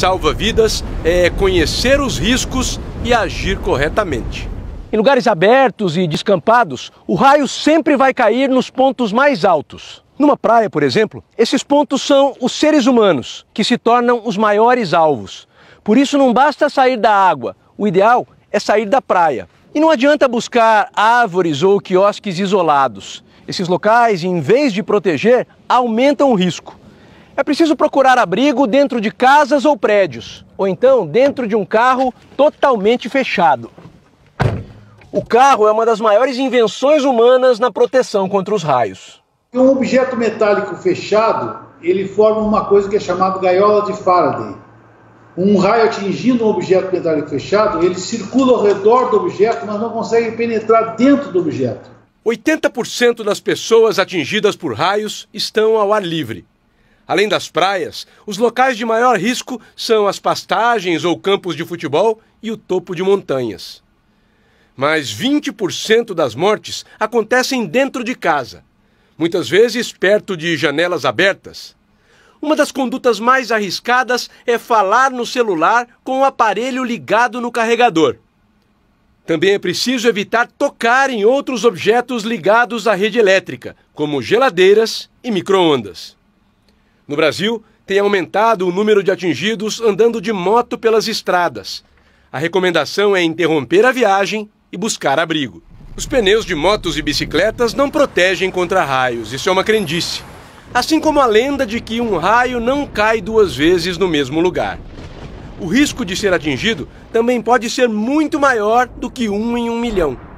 salva vidas é conhecer os riscos e agir corretamente. Em lugares abertos e descampados, o raio sempre vai cair nos pontos mais altos. Numa praia, por exemplo, esses pontos são os seres humanos que se tornam os maiores alvos. Por isso, não basta sair da água, o ideal é sair da praia. E não adianta buscar árvores ou quiosques isolados. Esses locais, em vez de proteger, aumentam o risco. É preciso procurar abrigo dentro de casas ou prédios, ou então dentro de um carro totalmente fechado. O carro é uma das maiores invenções humanas na proteção contra os raios. Um objeto metálico fechado, ele forma uma coisa que é chamada gaiola de Faraday. Um raio atingindo um objeto metálico fechado, ele circula ao redor do objeto, mas não consegue penetrar dentro do objeto. 80% das pessoas atingidas por raios estão ao ar livre. Além das praias, os locais de maior risco são as pastagens ou campos de futebol e o topo de montanhas. Mas 20% das mortes acontecem dentro de casa, muitas vezes perto de janelas abertas. Uma das condutas mais arriscadas é falar no celular com o aparelho ligado no carregador. Também é preciso evitar tocar em outros objetos ligados à rede elétrica, como geladeiras e microondas. No Brasil, tem aumentado o número de atingidos andando de moto pelas estradas. A recomendação é interromper a viagem e buscar abrigo. Os pneus de motos e bicicletas não protegem contra raios, isso é uma crendice. Assim como a lenda de que um raio não cai duas vezes no mesmo lugar. O risco de ser atingido também pode ser muito maior do que um em um milhão.